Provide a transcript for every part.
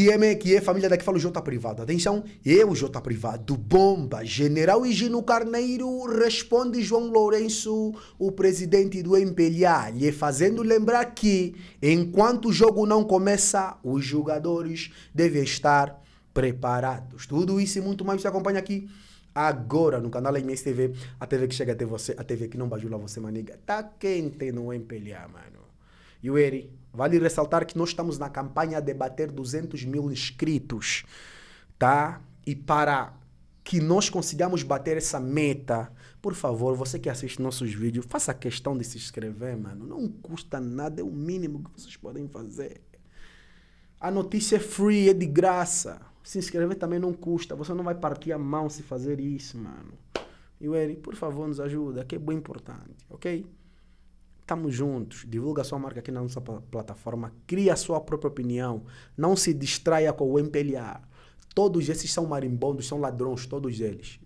que é, que é família daqui, o Jota Privado. Atenção, eu, Jota Privado, bomba, General Higino Carneiro, responde João Lourenço, o presidente do MPLA, lhe fazendo lembrar que, enquanto o jogo não começa, os jogadores devem estar preparados. Tudo isso e muito mais você acompanha aqui agora no canal MSTV, a TV que chega até você, a TV que não bajula você, maniga. Tá quente no MPLA, mano e Vale ressaltar que nós estamos na campanha a debater 200 mil inscritos, tá? E para que nós consigamos bater essa meta, por favor, você que assiste nossos vídeos, faça questão de se inscrever, mano. Não custa nada, é o mínimo que vocês podem fazer. A notícia é free, é de graça. Se inscrever também não custa. Você não vai partir a mão se fazer isso, mano. E o Eri, por favor, nos ajuda, que é bem importante, ok? Estamos juntos. Divulga sua marca aqui na nossa plataforma. Cria sua própria opinião. Não se distraia com o MPLA. Todos esses são marimbondos, são ladrões, todos eles.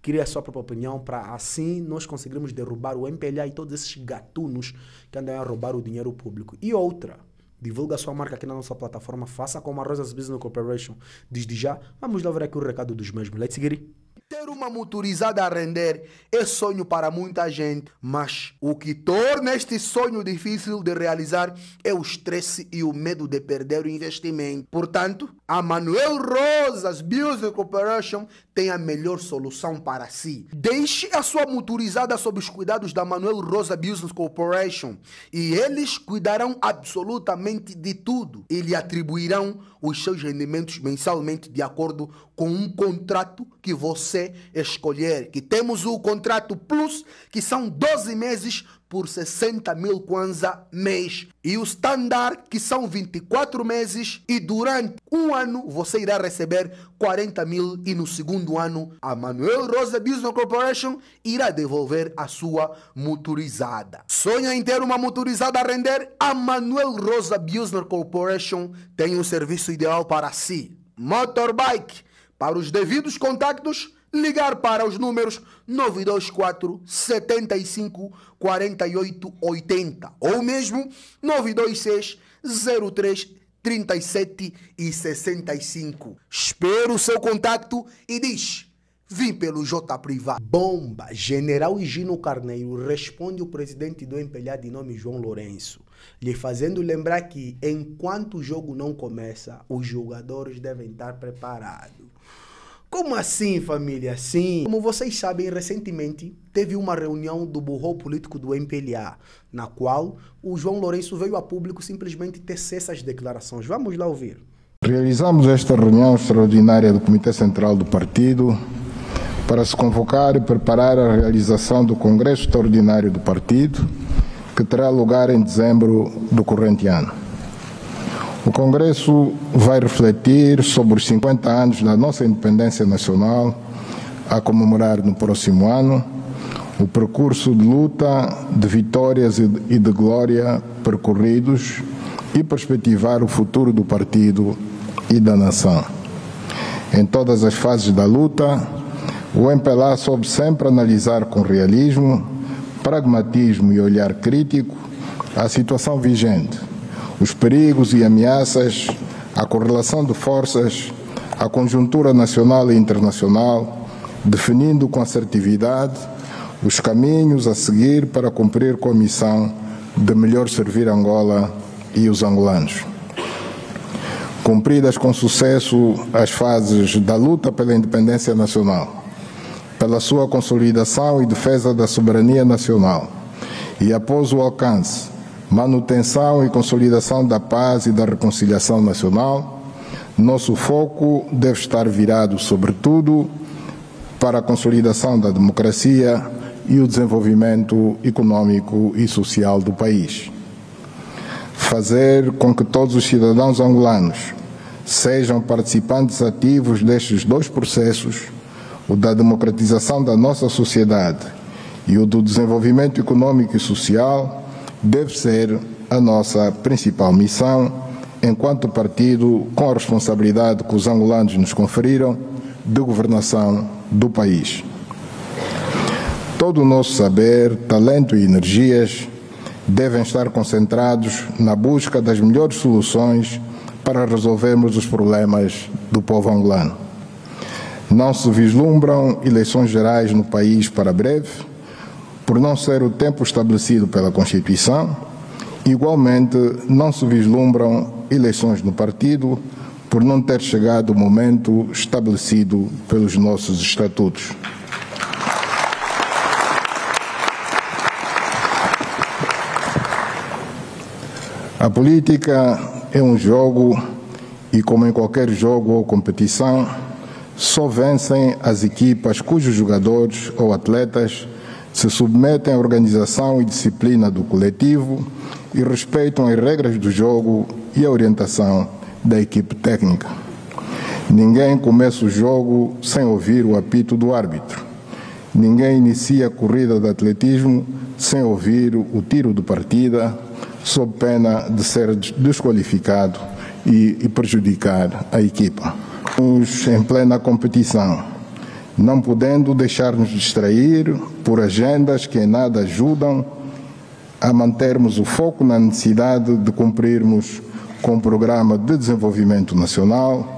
Cria sua própria opinião para assim nós conseguirmos derrubar o MPLA e todos esses gatunos que andam a roubar o dinheiro público. E outra, divulga sua marca aqui na nossa plataforma, faça como a Rosas Business Corporation. Desde já, vamos lá ver aqui o recado dos mesmos. Let's get it. Ter uma motorizada a render é sonho para muita gente, mas o que torna este sonho difícil de realizar é o estresse e o medo de perder o investimento. Portanto, a Manuel Rosas Business Corporation tem a melhor solução para si. Deixe a sua motorizada sob os cuidados da Manuel Rosa Business Corporation e eles cuidarão absolutamente de tudo e lhe atribuirão os seus rendimentos mensalmente de acordo com um contrato que você escolher. Que temos o contrato Plus, que são 12 meses por 60 mil kwanza mês. E o Standard, que são 24 meses. E durante um ano você irá receber 40 mil. E no segundo ano, a Manuel Rosa Business Corporation irá devolver a sua motorizada. Sonha em ter uma motorizada a render? A Manuel Rosa Business Corporation tem um serviço ideal para si. Motorbike. Para os devidos contactos, ligar para os números 924 75 48 80 ou mesmo 926 03 37 e 65. Espero o seu contato e diz: Vim pelo J privado. Bomba! General Higino Carneiro responde o presidente do Empelhado de nome João Lourenço, lhe fazendo lembrar que enquanto o jogo não começa, os jogadores devem estar preparados. Como assim, família? Sim. Como vocês sabem, recentemente teve uma reunião do burro político do MPLA, na qual o João Lourenço veio a público simplesmente tecer essas declarações. Vamos lá ouvir. Realizamos esta reunião extraordinária do Comitê Central do Partido para se convocar e preparar a realização do Congresso Extraordinário do Partido, que terá lugar em dezembro do corrente ano. O Congresso vai refletir sobre os 50 anos da nossa independência nacional, a comemorar no próximo ano, o percurso de luta, de vitórias e de glória percorridos e perspectivar o futuro do partido e da nação. Em todas as fases da luta, o MPLA soube sempre analisar com realismo, pragmatismo e olhar crítico a situação vigente, os perigos e ameaças, a correlação de forças, a conjuntura nacional e internacional, definindo com assertividade os caminhos a seguir para cumprir com a missão de melhor servir Angola e os angolanos. Cumpridas com sucesso as fases da luta pela independência nacional, pela sua consolidação e defesa da soberania nacional, e após o alcance manutenção e consolidação da paz e da reconciliação nacional. Nosso foco deve estar virado, sobretudo, para a consolidação da democracia e o desenvolvimento econômico e social do país. Fazer com que todos os cidadãos angolanos sejam participantes ativos destes dois processos, o da democratização da nossa sociedade e o do desenvolvimento econômico e social, deve ser a nossa principal missão, enquanto partido, com a responsabilidade que os angolanos nos conferiram de governação do país. Todo o nosso saber, talento e energias devem estar concentrados na busca das melhores soluções para resolvermos os problemas do povo angolano. Não se vislumbram eleições gerais no país para breve por não ser o tempo estabelecido pela Constituição, igualmente não se vislumbram eleições no partido, por não ter chegado o momento estabelecido pelos nossos estatutos. A política é um jogo e, como em qualquer jogo ou competição, só vencem as equipas cujos jogadores ou atletas se submetem à organização e disciplina do coletivo e respeitam as regras do jogo e a orientação da equipe técnica. Ninguém começa o jogo sem ouvir o apito do árbitro. Ninguém inicia a corrida de atletismo sem ouvir o tiro de partida, sob pena de ser desqualificado e, prejudicar a equipa. Estamos em plena competição não podendo deixar-nos distrair por agendas que em nada ajudam a mantermos o foco na necessidade de cumprirmos com o Programa de Desenvolvimento Nacional,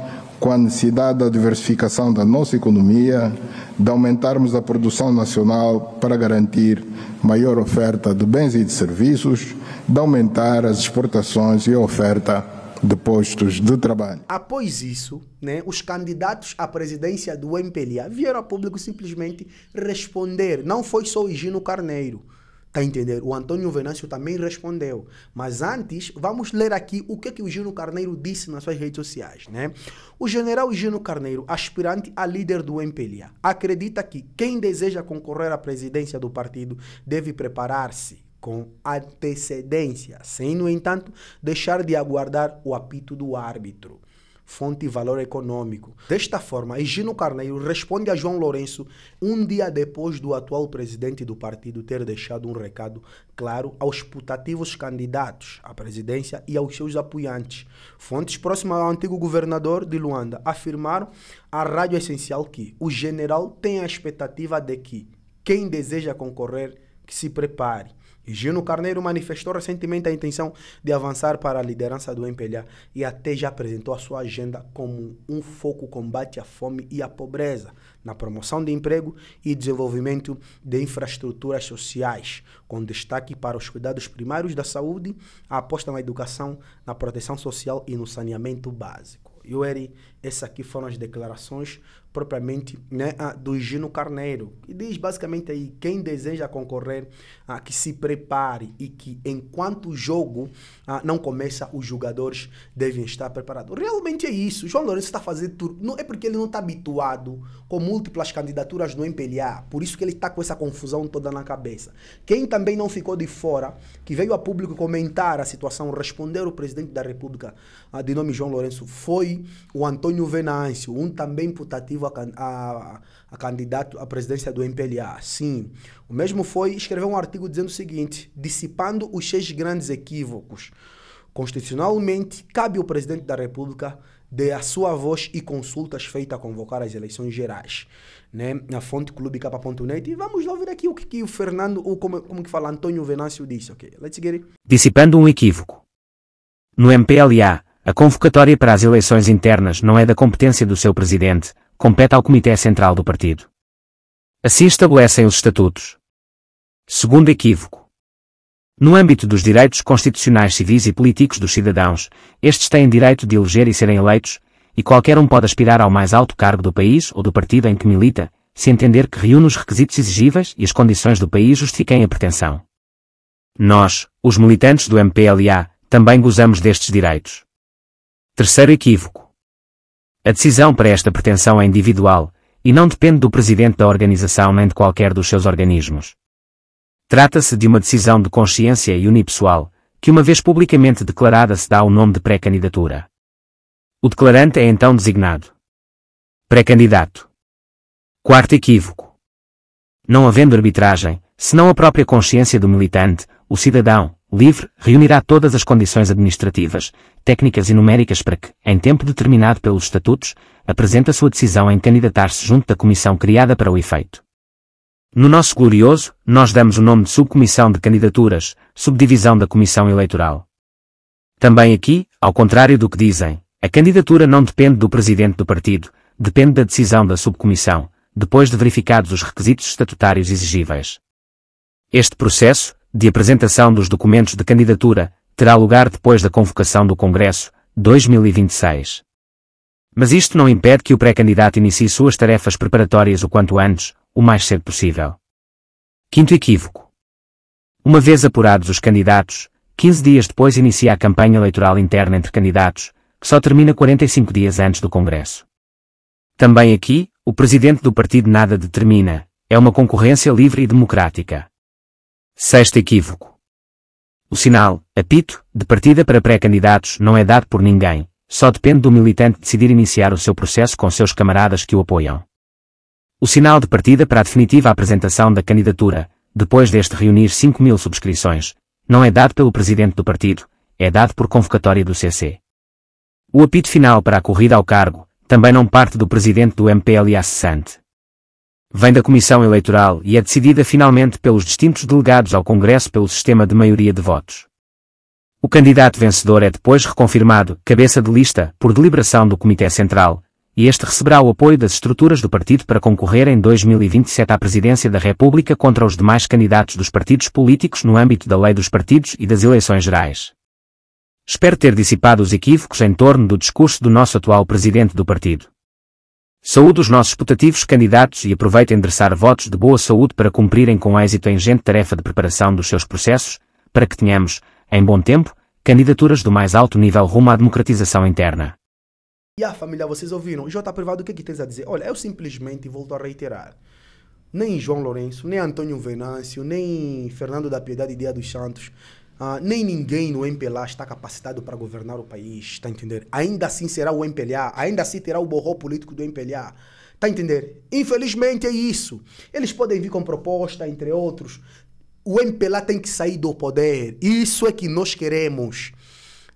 com a necessidade da diversificação da nossa economia, de aumentarmos a produção nacional para garantir maior oferta de bens e de serviços, de aumentar as exportações e a oferta de postos de trabalho. Após isso, né, os candidatos à presidência do MPLA vieram a público simplesmente responder. Não foi só o Gino Carneiro. Tá entender? O Antônio Venâncio também respondeu. Mas antes, vamos ler aqui o que, que o Gino Carneiro disse nas suas redes sociais, né? O general Gino Carneiro, aspirante a líder do MPLA, acredita que quem deseja concorrer à presidência do partido deve preparar-se com antecedência, sem, no entanto, deixar de aguardar o apito do árbitro. Fonte valor econômico. Desta forma, Higino Carneiro responde a João Lourenço um dia depois do atual presidente do partido ter deixado um recado claro aos putativos candidatos à presidência e aos seus apoiantes. Fontes próximas ao antigo governador de Luanda afirmaram à Rádio Essencial que o general tem a expectativa de que quem deseja concorrer que se prepare Gino Carneiro manifestou recentemente a intenção de avançar para a liderança do MPLA e até já apresentou a sua agenda como um foco combate à fome e à pobreza, na promoção de emprego e desenvolvimento de infraestruturas sociais, com destaque para os cuidados primários da saúde, a aposta na educação, na proteção social e no saneamento básico. Yuri, essas aqui foram as declarações propriamente né, do Gino Carneiro. E diz basicamente aí, quem deseja concorrer, ah, que se prepare e que enquanto o jogo ah, não começa, os jogadores devem estar preparados. Realmente é isso. João Lourenço está fazendo tudo. Não é porque ele não está habituado com múltiplas candidaturas no MPLA, por isso que ele está com essa confusão toda na cabeça. Quem também não ficou de fora, que veio a público comentar a situação, responder o presidente da República ah, de nome João Lourenço, foi o Antônio Venâncio, um também putativo a, a, a, candidato à presidência do MPLA. Sim. O mesmo foi escrever um artigo dizendo o seguinte: dissipando os seis grandes equívocos. Constitucionalmente, cabe ao presidente da República de a sua voz e consultas feitas a convocar as eleições gerais. Né? Na fonte clubecapa.net. E vamos lá ouvir aqui o que, que o Fernando, ou como, como que fala, Antônio Venâncio disse. Ok, let's get it. Dissipando um equívoco. No MPLA, a convocatória para as eleições internas não é da competência do seu presidente, compete ao Comitê Central do Partido. Assim estabelecem os estatutos. Segundo equívoco. No âmbito dos direitos constitucionais civis e políticos dos cidadãos, estes têm direito de eleger e serem eleitos, e qualquer um pode aspirar ao mais alto cargo do país ou do partido em que milita, se entender que reúne os requisitos exigíveis e as condições do país justifiquem a pretensão. Nós, os militantes do MPLA, também gozamos destes direitos. Terceiro equívoco. A decisão para esta pretensão é individual, e não depende do presidente da organização nem de qualquer dos seus organismos. Trata-se de uma decisão de consciência e unipessoal, que uma vez publicamente declarada se dá o nome de pré-candidatura. O declarante é então designado pré-candidato. Quarto equívoco. Não havendo arbitragem, senão a própria consciência do militante, o cidadão, livre reunirá todas as condições administrativas, técnicas e numéricas para que, em tempo determinado pelos estatutos, apresente a sua decisão em candidatar-se junto da comissão criada para o efeito. No nosso glorioso, nós damos o nome de Subcomissão de Candidaturas, subdivisão da Comissão Eleitoral. Também aqui, ao contrário do que dizem, a candidatura não depende do presidente do partido, depende da decisão da subcomissão, depois de verificados os requisitos estatutários exigíveis. Este processo, de apresentação dos documentos de candidatura, terá lugar depois da convocação do Congresso, 2026. Mas isto não impede que o pré-candidato inicie suas tarefas preparatórias o quanto antes, o mais cedo possível. Quinto equívoco. Uma vez apurados os candidatos, 15 dias depois inicia a campanha eleitoral interna entre candidatos, que só termina 45 dias antes do Congresso. Também aqui, o presidente do partido nada determina, é uma concorrência livre e democrática. Sexto equívoco. O sinal, apito, de partida para pré-candidatos não é dado por ninguém, só depende do militante decidir iniciar o seu processo com seus camaradas que o apoiam. O sinal de partida para a definitiva apresentação da candidatura, depois deste reunir 5 mil subscrições, não é dado pelo presidente do partido, é dado por convocatória do CC. O apito final para a corrida ao cargo, também não parte do presidente do MPLA cessante vem da Comissão Eleitoral e é decidida finalmente pelos distintos delegados ao Congresso pelo sistema de maioria de votos. O candidato vencedor é depois reconfirmado, cabeça de lista, por deliberação do Comitê Central, e este receberá o apoio das estruturas do partido para concorrer em 2027 à presidência da República contra os demais candidatos dos partidos políticos no âmbito da lei dos partidos e das eleições gerais. Espero ter dissipado os equívocos em torno do discurso do nosso atual presidente do partido. Saúde os nossos putativos candidatos e aproveito a endereçar votos de boa saúde para cumprirem com êxito a ingente tarefa de preparação dos seus processos, para que tenhamos, em bom tempo, candidaturas do mais alto nível rumo à democratização interna. E a família, vocês ouviram? O J. Privado, o que é que tens a dizer? Olha, eu simplesmente volto a reiterar. Nem João Lourenço, nem Antônio Venâncio, nem Fernando da Piedade e Dia dos Santos Uh, nem ninguém no MPLA está capacitado para governar o país, está entender? Ainda assim será o MPLA, ainda assim terá o borró político do MPLA. Está entender? Infelizmente é isso. Eles podem vir com proposta, entre outros. O MPLA tem que sair do poder. Isso é que nós queremos.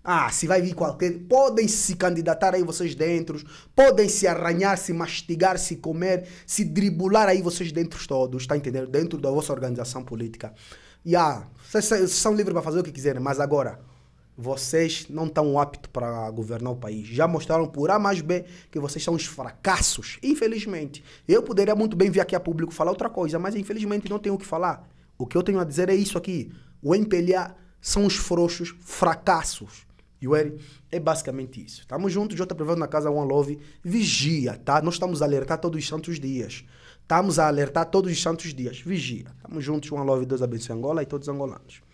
Ah, se vai vir qualquer. Podem se candidatar aí vocês dentro, podem se arranhar, se mastigar, se comer, se dribular aí vocês dentro todos, está entendendo? Dentro da vossa organização política e ah, vocês são livres para fazer o que quiserem, mas agora vocês não estão aptos para governar o país. Já mostraram por A mais B que vocês são uns fracassos, infelizmente. Eu poderia muito bem vir aqui a público falar outra coisa, mas infelizmente não tenho o que falar. O que eu tenho a dizer é isso aqui. O MPLA são os frouxos fracassos. E o Eri, é basicamente isso. Tamo junto, Jota Privado na Casa One Love. Vigia, tá? Nós estamos alertar todos os santos dias. Estamos a alertar todos os santos dias. Vigia. Estamos juntos. Um love e Deus abençoe Angola e todos os angolanos.